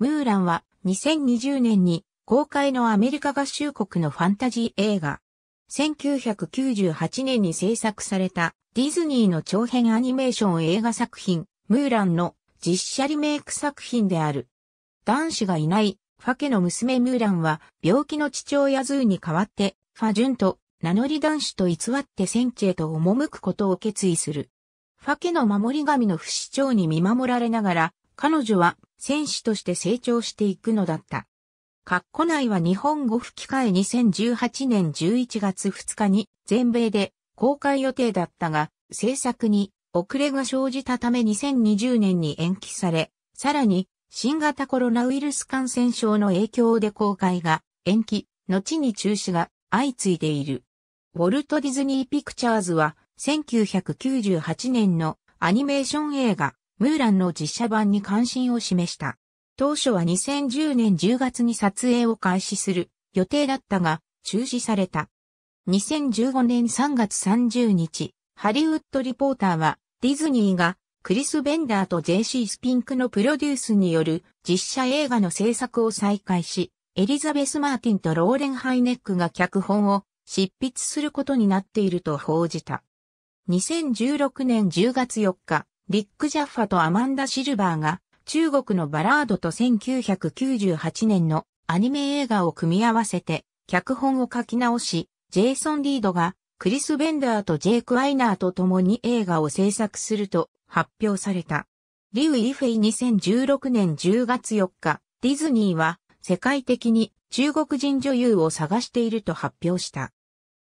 ムーランは2020年に公開のアメリカ合衆国のファンタジー映画。1998年に制作されたディズニーの長編アニメーション映画作品、ムーランの実写リメイク作品である。男子がいないファケの娘ムーランは病気の父親ズーに代わってファジュンと名乗り男子と偽って戦地へと赴くことを決意する。ファケの守り神の不死鳥に見守られながら彼女は戦士として成長していくのだった。カッコ内は日本語吹き替え2018年11月2日に全米で公開予定だったが、制作に遅れが生じたため2020年に延期され、さらに新型コロナウイルス感染症の影響で公開が延期、後に中止が相次いでいる。ウォルト・ディズニー・ピクチャーズは1998年のアニメーション映画ムーランの実写版に関心を示した。当初は2010年10月に撮影を開始する予定だったが、中止された。2015年3月30日、ハリウッドリポーターは、ディズニーがクリス・ベンダーと JC スピンクのプロデュースによる実写映画の制作を再開し、エリザベス・マーティンとローレン・ハイネックが脚本を執筆することになっていると報じた。2016年10月4日、リック・ジャッファとアマンダ・シルバーが中国のバラードと1998年のアニメ映画を組み合わせて脚本を書き直し、ジェイソン・リードがクリス・ベンダーとジェイク・アイナーと共に映画を制作すると発表された。リュウ・イフェイ2016年10月4日、ディズニーは世界的に中国人女優を探していると発表した。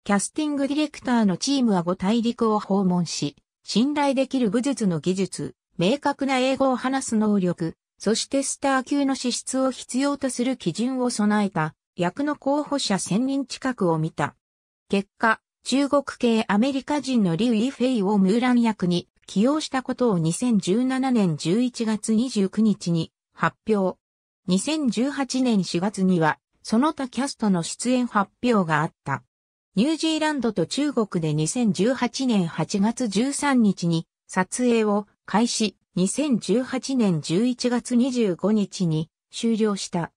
キャスティングディレクターのチームは5大陸を訪問し、信頼できる武術の技術、明確な英語を話す能力、そしてスター級の資質を必要とする基準を備えた役の候補者1000人近くを見た。結果、中国系アメリカ人のリュウ・イ・フェイをムーラン役に起用したことを2017年11月29日に発表。2018年4月には、その他キャストの出演発表があった。ニュージーランドと中国で2018年8月13日に撮影を開始、2018年11月25日に終了した。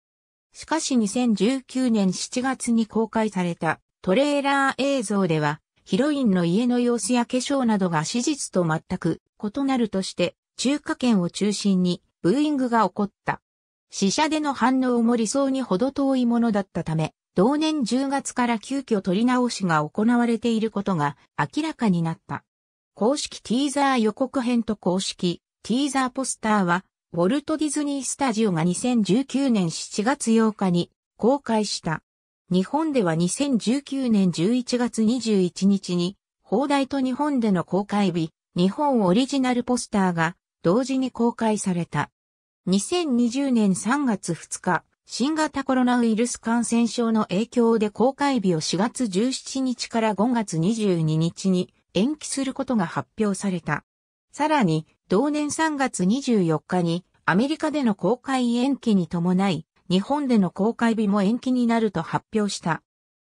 しかし2019年7月に公開されたトレーラー映像では、ヒロインの家の様子や化粧などが史実と全く異なるとして、中華圏を中心にブーイングが起こった。死者での反応も理想にど遠いものだったため、同年10月から急遽取り直しが行われていることが明らかになった。公式ティーザー予告編と公式ティーザーポスターは、ウォルト・ディズニー・スタジオが2019年7月8日に公開した。日本では2019年11月21日に、放題と日本での公開日、日本オリジナルポスターが同時に公開された。2020年3月2日、新型コロナウイルス感染症の影響で公開日を4月17日から5月22日に延期することが発表された。さらに、同年3月24日にアメリカでの公開延期に伴い、日本での公開日も延期になると発表した。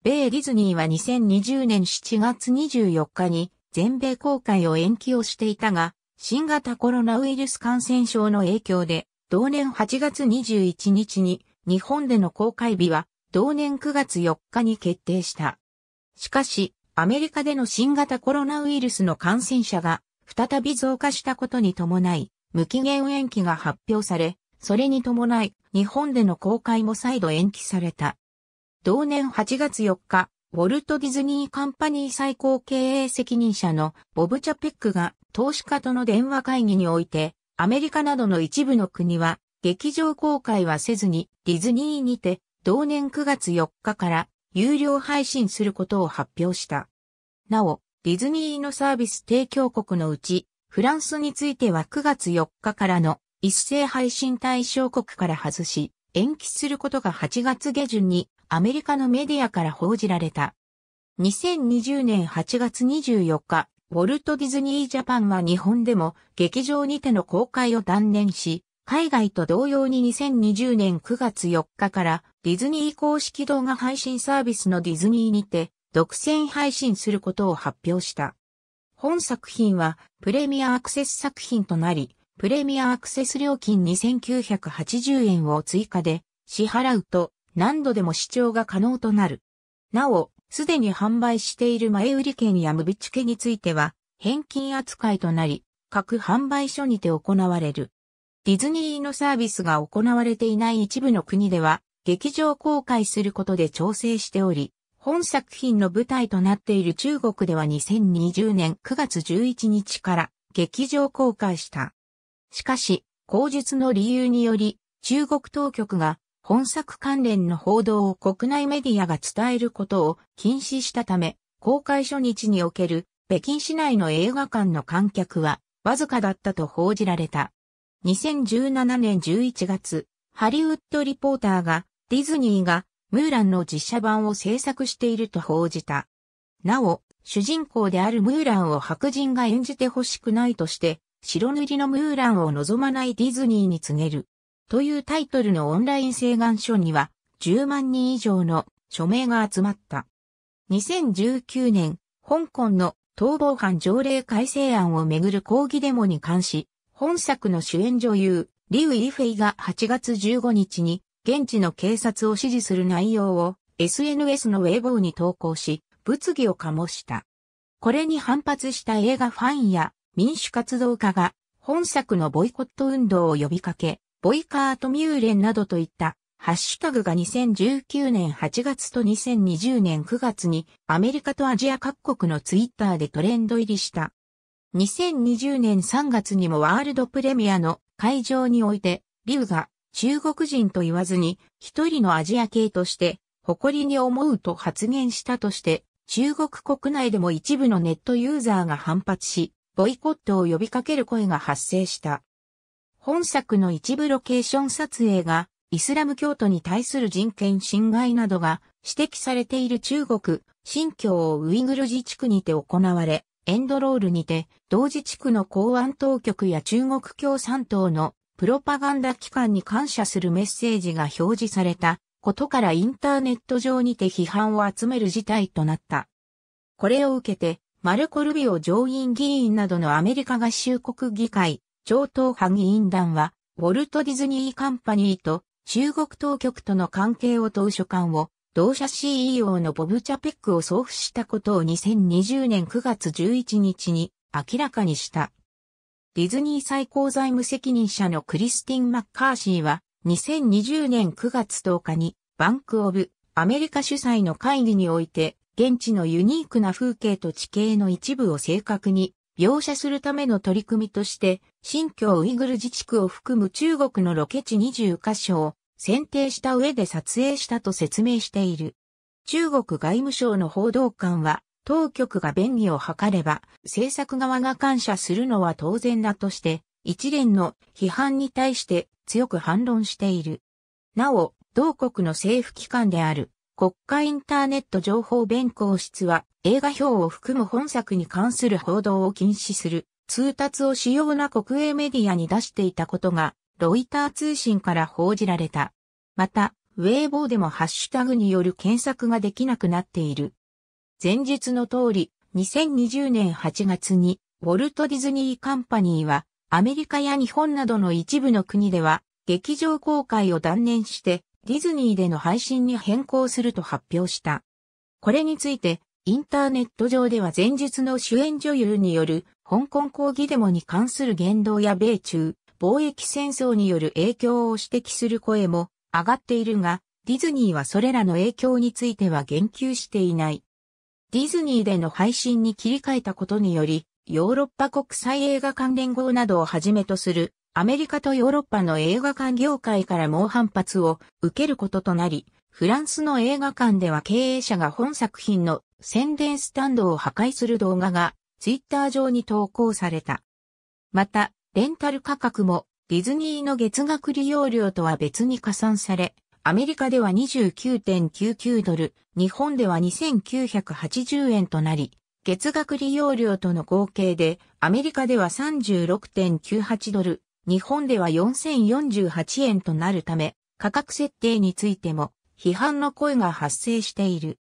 米ディズニーは2020年7月24日に全米公開を延期をしていたが、新型コロナウイルス感染症の影響で、同年8月21日に日本での公開日は同年9月4日に決定した。しかし、アメリカでの新型コロナウイルスの感染者が再び増加したことに伴い、無期限延期が発表され、それに伴い、日本での公開も再度延期された。同年8月4日、ウォルト・ディズニー・カンパニー最高経営責任者のボブ・チャペックが投資家との電話会議において、アメリカなどの一部の国は劇場公開はせずにディズニーにて同年9月4日から有料配信することを発表した。なお、ディズニーのサービス提供国のうち、フランスについては9月4日からの一斉配信対象国から外し、延期することが8月下旬にアメリカのメディアから報じられた。2020年8月24日、ウォルト・ディズニー・ジャパンは日本でも劇場にての公開を断念し、海外と同様に2020年9月4日からディズニー公式動画配信サービスのディズニーにて独占配信することを発表した。本作品はプレミアアクセス作品となり、プレミアアクセス料金2980円を追加で支払うと何度でも視聴が可能となる。なお、すでに販売している前売り券や無備付けについては返金扱いとなり、各販売所にて行われる。ディズニーのサービスが行われていない一部の国では、劇場公開することで調整しており、本作品の舞台となっている中国では2020年9月11日から劇場公開した。しかし、口述の理由により、中国当局が本作関連の報道を国内メディアが伝えることを禁止したため、公開初日における北京市内の映画館の観客はわずかだったと報じられた。2017年11月、ハリウッドリポーターが、ディズニーが、ムーランの実写版を制作していると報じた。なお、主人公であるムーランを白人が演じてほしくないとして、白塗りのムーランを望まないディズニーに告げる。というタイトルのオンライン請願書には、10万人以上の署名が集まった。2019年、香港の逃亡犯条例改正案をめぐる抗議デモに関し、本作の主演女優、リウ・イリフェイが8月15日に、現地の警察を支持する内容を SNS のウェイボーに投稿し、物議を醸した。これに反発した映画ファンや民主活動家が本作のボイコット運動を呼びかけ、ボイカートミューレンなどといったハッシュタグが2019年8月と2020年9月にアメリカとアジア各国のツイッターでトレンド入りした。2020年3月にもワールドプレミアの会場において、リュウが中国人と言わずに一人のアジア系として誇りに思うと発言したとして、中国国内でも一部のネットユーザーが反発し、ボイコットを呼びかける声が発生した。本作の一部ロケーション撮影が、イスラム教徒に対する人権侵害などが指摘されている中国、新疆ウイグル自治区にて行われ、エンドロールにて、同時地区の公安当局や中国共産党のプロパガンダ機関に感謝するメッセージが表示されたことからインターネット上にて批判を集める事態となった。これを受けて、マルコ・ルビオ上院議員などのアメリカ合衆国議会、超党派議員団は、ウォルト・ディズニー・カンパニーと中国当局との関係を問う書簡を同社 CEO のボブ・チャペックを送付したことを2020年9月11日に明らかにした。ディズニー最高財務責任者のクリスティン・マッカーシーは2020年9月10日にバンク・オブ・アメリカ主催の会議において現地のユニークな風景と地形の一部を正確に描写するための取り組みとして、新疆ウイグル自治区を含む中国のロケ地20カ所を選定した上で撮影したと説明している。中国外務省の報道官は、当局が便宜を図れば、制作側が感謝するのは当然だとして、一連の批判に対して強く反論している。なお、同国の政府機関である国家インターネット情報弁公室は映画表を含む本作に関する報道を禁止する通達を主要な国営メディアに出していたことがロイター通信から報じられた。また、ウェイボーでもハッシュタグによる検索ができなくなっている。前述の通り、2020年8月に、ウォルト・ディズニー・カンパニーは、アメリカや日本などの一部の国では、劇場公開を断念して、ディズニーでの配信に変更すると発表した。これについて、インターネット上では前述の主演女優による香港抗議デモに関する言動や米中、貿易戦争による影響を指摘する声も上がっているが、ディズニーはそれらの影響については言及していない。ディズニーでの配信に切り替えたことにより、ヨーロッパ国際映画関連号などをはじめとするアメリカとヨーロッパの映画館業界から猛反発を受けることとなり、フランスの映画館では経営者が本作品の宣伝スタンドを破壊する動画がツイッター上に投稿された。また、レンタル価格もディズニーの月額利用料とは別に加算され、アメリカでは29.99ドル、日本では2980円となり、月額利用料との合計で、アメリカでは36.98ドル、日本では4048円となるため、価格設定についても批判の声が発生している。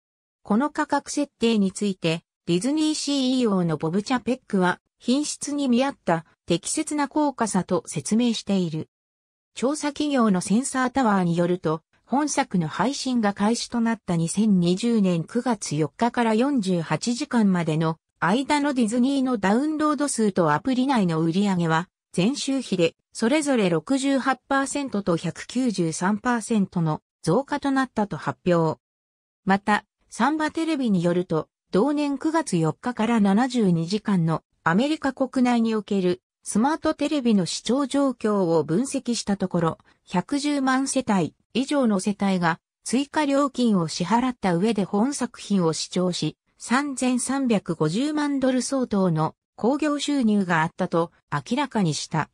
この価格設定について、ディズニー CEO のボブ・チャペックは、品質に見合った適切な高価さと説明している。調査企業のセンサータワーによると、本作の配信が開始となった2020年9月4日から48時間までの間のディズニーのダウンロード数とアプリ内の売り上げは、前週比でそれぞれ68%と193%の増加となったと発表。また、サンバテレビによると、同年9月4日から72時間のアメリカ国内におけるスマートテレビの視聴状況を分析したところ、110万世帯以上の世帯が追加料金を支払った上で本作品を視聴し、3350万ドル相当の興行収入があったと明らかにした。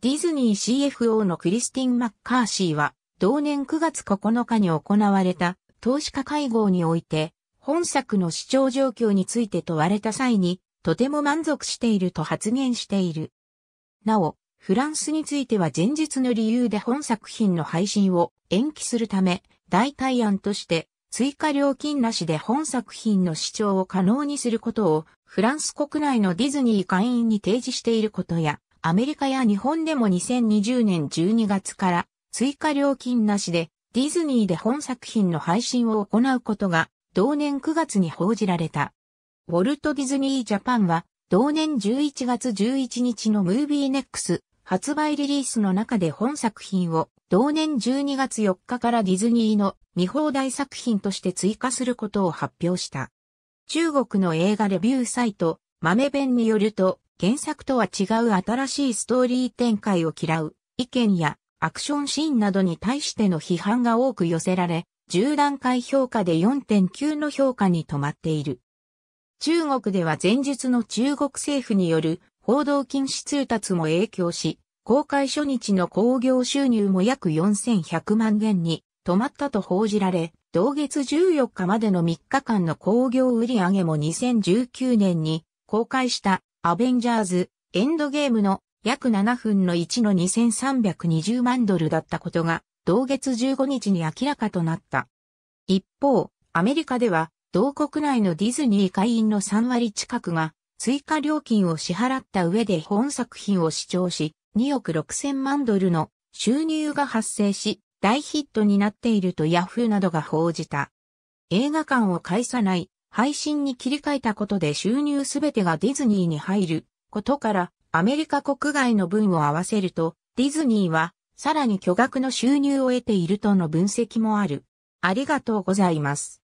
ディズニー CFO のクリスティン・マッカーシーは、同年9月9日に行われた投資家会合において、本作の視聴状況について問われた際に、とても満足していると発言している。なお、フランスについては前日の理由で本作品の配信を延期するため、代替案として追加料金なしで本作品の視聴を可能にすることをフランス国内のディズニー会員に提示していることや、アメリカや日本でも2020年12月から追加料金なしでディズニーで本作品の配信を行うことが同年9月に報じられた。ウォルト・ディズニー・ジャパンは、同年11月11日のムービーネックス発売リリースの中で本作品を、同年12月4日からディズニーの見放題作品として追加することを発表した。中国の映画レビューサイト、豆弁によると、原作とは違う新しいストーリー展開を嫌う意見やアクションシーンなどに対しての批判が多く寄せられ、10段階評価で4.9の評価に止まっている。中国では前述の中国政府による報道禁止通達も影響し、公開初日の興行収入も約4100万元に止まったと報じられ、同月14日までの3日間の興行売上も2019年に公開したアベンジャーズエンドゲームの約7分の1の2320万ドルだったことが同月15日に明らかとなった。一方、アメリカでは同国内のディズニー会員の3割近くが追加料金を支払った上で本作品を視聴し、2億6000万ドルの収入が発生し、大ヒットになっているとヤフーなどが報じた。映画館を介さない配信に切り替えたことで収入すべてがディズニーに入ることからアメリカ国外の分を合わせるとディズニーはさらに巨額の収入を得ているとの分析もある。ありがとうございます。